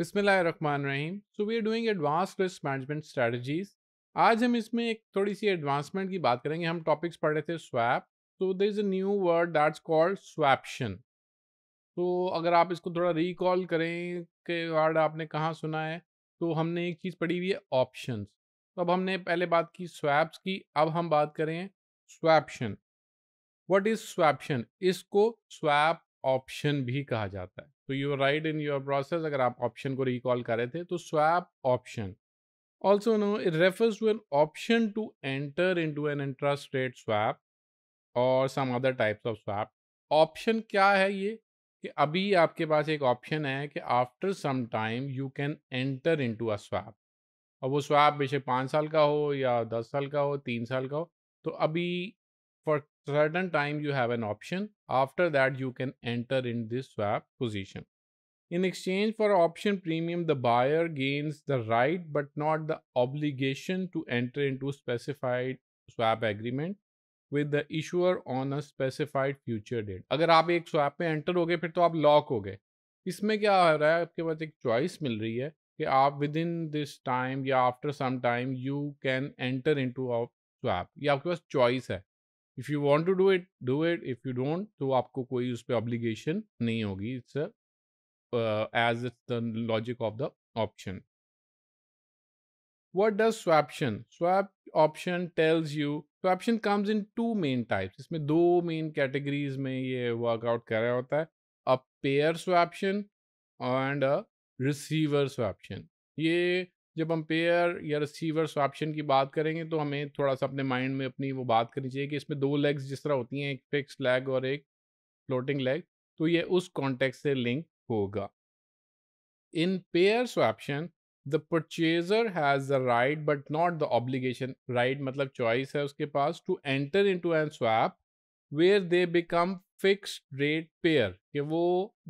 Rahim so we are doing advance risk management strategies आज हम इसमें एक थोड़ी सी एडवांसमेंट की बात करेंगे हम टॉपिक्स पढ़ रहे थे स्वैप तो the is a new word that's called swaption तो अगर आप इसको थोड़ा रिकॉल करें कि वर्ड आपने कहाँ सुना है तो हमने एक चीज़ पढ़ी हुई है ऑप्शन तो अब हमने पहले बात की स्वैप्स की अब हम बात करें स्वैप्शन वट इज़ स्वैप्शन इसको स्वैप ऑप्शन भी कहा जाता है तो you write in your process अगर आप ऑप्शन को रिकॉल कर रहे थे तो swap option also know it refers to an option to enter into an interest rate swap और some other types of swap option क्या है ये कि अभी आपके पास एक ऑप्शन है कि after some time you can enter into a swap और वो स्वैप बेशक पाँच साल का हो या दस साल का हो तीन साल का हो तो अभी for certain time you have an option after that you can enter in this swap position in exchange for option premium, the buyer gains the right but not the obligation to enter into specified swap agreement with the issuer on a specified future date अगर आप एक swap में enter हो गए फिर तो आप lock हो गए इसमें क्या हो रहा है आपके पास एक चॉइस मिल रही है कि आप विद इन दिस टाइम या after some time you can enter into swap ये आपके पास चॉइस है if you want to do it do it if you don't तो आपको कोई उस पर ऑब्लीगेशन नहीं होगी it's as it's the logic of the option what does swaption swap option tells you swaption comes in two main types इसमें दो main categories में ये वर्कआउट कर रहा होता है a payer swaption and a receiver swaption ये जब हम पेयर या रिसीवर स्वैप्शन की बात करेंगे तो हमें थोड़ा सा अपने माइंड में अपनी वो बात करनी चाहिए कि इसमें दो लेग्स जिस तरह होती हैं एक फिक्स लेग और एक फ्लोटिंग लेग तो ये उस कॉन्टेक्ट से लिंक होगा in payer swaption the purchaser has the right but not the obligation right मतलब चॉइस है उसके पास to enter into an swap where they become fix rate payer कि वो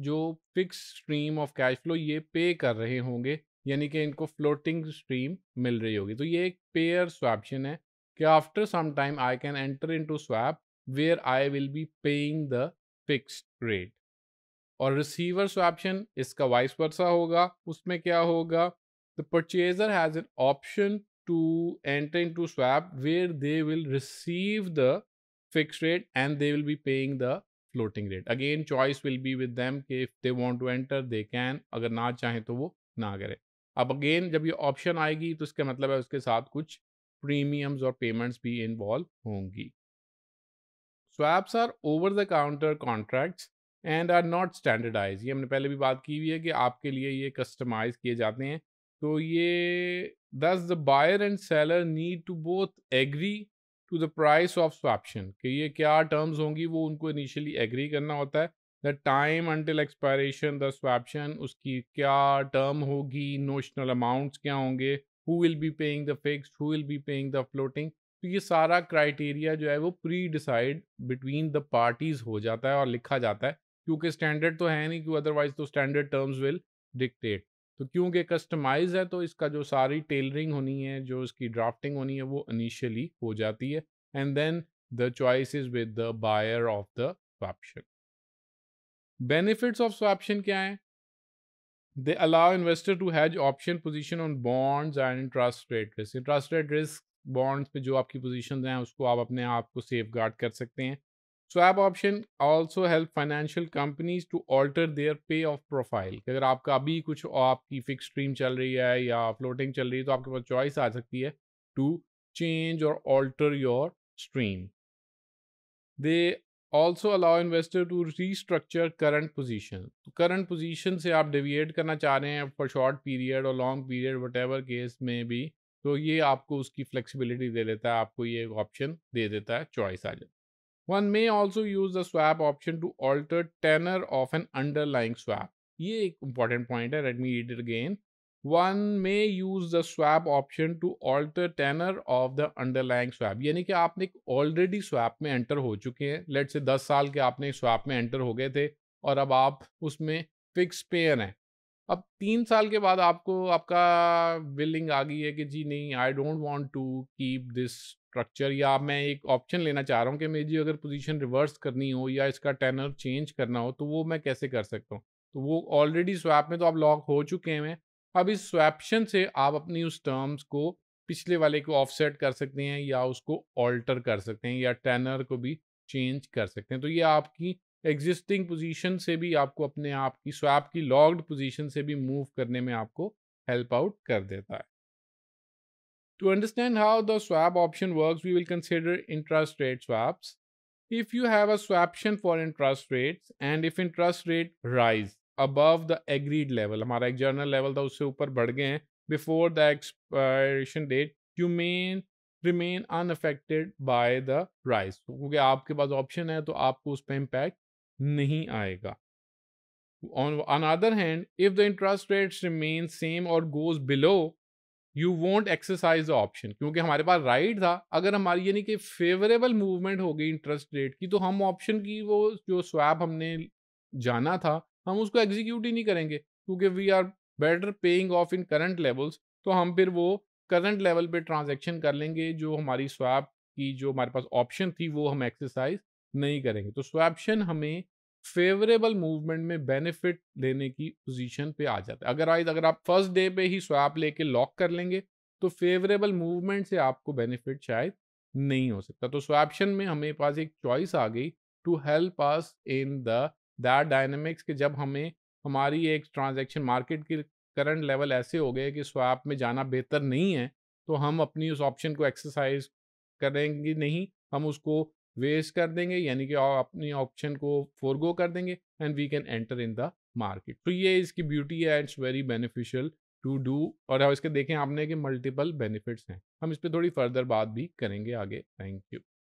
जो fix stream of cash flow ये pay कर रहे होंगे यानी कि इनको फ्लोटिंग स्ट्रीम मिल रही होगी तो ये एक पेयर स्वैप्शन है कि after some time I can enter into swap where I will be paying the fix rate और रिसीवर स्वैप्शन इसका वाइस वर्सा होगा उसमें क्या होगा the purchaser has an option to enter into swap where they will receive the fix rate and they will be paying the floating rate again choice will be with them कि if they want to enter they can अगर ना चाहें तो वो ना करें अब again जब ये ऑप्शन आएगी तो इसका मतलब है उसके साथ कुछ प्रीमियम्स और पेमेंट्स भी इन्वॉल्व होंगी swaps are over the counter contracts and are not standardise ये हमने पहले भी बात की हुई है कि आपके लिए ये कस्टमाइज किए जाते हैं तो ये thus the buyer and seller need to both agree to the price of swaption कि ये क्या टर्म्स होंगी वो उनको इनिशियली एग्री करना होता है the time until expiration the swaption उसकी क्या टर्म होगी नोशनल अमाउंट्स क्या होंगे who will be paying the fix who will be paying the floating तो ये सारा क्राइटेरिया जो है वो pre decide between the parties हो जाता है और लिखा जाता है क्योंकि स्टैंडर्ड तो है नहीं क्यों अदरवाइज तो स्टैंडर्ड टर्म्स विल डिक्टेट तो क्योंकि कस्टमाइज है तो इसका जो सारी टेलरिंग होनी है जो इसकी ड्राफ्टिंग होनी है वो इनिशियली हो जाती है and then the choice is with the buyer of the option benefits of swaption क्या है they allow investor to hedge option position on bonds and interest rate risk interest rate risk bonds पे जो आपकी position हैं उसको आप अपने आप को सेफ गार्ड कर सकते हैं swap option also help financial companies to alter their payoff profile अगर आपका अभी कुछ आपकी फिक्स स्ट्रीम चल रही है या फ्लोटिंग चल रही है तो आपके पास चॉइस आ सकती है टू चेंज और alter your stream they also allow investor to restructure current position current position से आप डिविएट करना चाह रहे हैं फॉर शॉर्ट पीरियड और long period whatever case में भी तो ये आपको उसकी फ्लेक्सिबिलिटी दे देता है आपको ये ऑप्शन दे देता है चॉइस आ जाता one may also use the swap option to alter tenor of an underlying swap ये एक इंपॉर्टेंट पॉइंट है रेडमी ईड again one may use the swap option to alter tenor of the underlying swap यानी कि आपने already swap में enter हो चुके हैं लेट से दस साल के आपने स्वैप में एंटर हो गए थे और अब आप उसमें फिक्स पेयर हैं अब तीन साल के बाद आपको आपका विलिंग आ गई है कि जी नहीं I don't want to keep this structure या मैं एक ऑप्शन लेना चाह रहा हूँ कि मेरी अगर पोजीशन रिवर्स करनी हो या इसका टेनर चेंज करना हो तो वो मैं कैसे कर सकता हूँ तो वो ऑलरेडी स्वैप में तो आप लॉक हो चुके हैं अब इस स्वैप्शन से आप अपनी उस टर्म्स को पिछले वाले को ऑफसेट कर सकते हैं या उसको ऑल्टर कर सकते हैं या टेनर को भी चेंज कर सकते हैं तो ये आपकी एग्जिस्टिंग पोजीशन से भी आपको अपने आप की स्वैप की लॉग्ड पोजीशन से भी मूव करने में आपको हेल्प आउट कर देता है to understand how the swap option works we will consider interest rate swaps if you have a swaption for interest rates and if interest rate rise above the agreed level हमारा एक journal level था उससे ऊपर बढ़ गए हैं before the expiration date you main remain unaffected by the rise क्योंकि आपके पास ऑप्शन है तो आपको उस पर इम्पैक्ट नहीं आएगा on other hand if the interest rate remain same और goes below you won't exercise the option क्योंकि हमारे पास राइट था अगर हमारी यानी कि फेवरेबल मूवमेंट हो गई इंटरेस्ट रेट की तो हम ऑप्शन की वो जो स्वैप हमने जाना था हम उसको एग्जीक्यूट ही नहीं करेंगे क्योंकि we are better paying off in current levels तो हम फिर वो करंट लेवल पे ट्रांजेक्शन कर लेंगे जो हमारी स्वैप की जो हमारे पास ऑप्शन थी वो हम एक्सरसाइज नहीं करेंगे तो स्वैप्शन हमें फेवरेबल मूवमेंट में बेनिफिट लेने की पोजीशन पे आ जाता है अगर आइज अगर आप फर्स्ट डे पे ही स्वैप लेके लॉक कर लेंगे तो फेवरेबल मूवमेंट से आपको बेनिफिट शायद नहीं हो सकता तो स्वैप्शन में हमें पास एक चॉइस आ गई to help us in the that dynamics कि जब हमें हमारी एक ट्रांजेक्शन मार्केट की करंट लेवल ऐसे हो गए कि स्वैप में जाना बेहतर नहीं है तो हम अपनी उस ऑप्शन को एक्सरसाइज करेंगे नहीं हम उसको वेस्ट कर देंगे यानी कि अपनी ऑप्शन को फोरगो कर देंगे and we can enter in the market तो ये इसकी ब्यूटी है it's very beneficial to do और इसके देखें आपने कि मल्टीपल बेनिफिट्स हैं हम इस पर थोड़ी फर्दर बात भी करेंगे आगे थैंक यू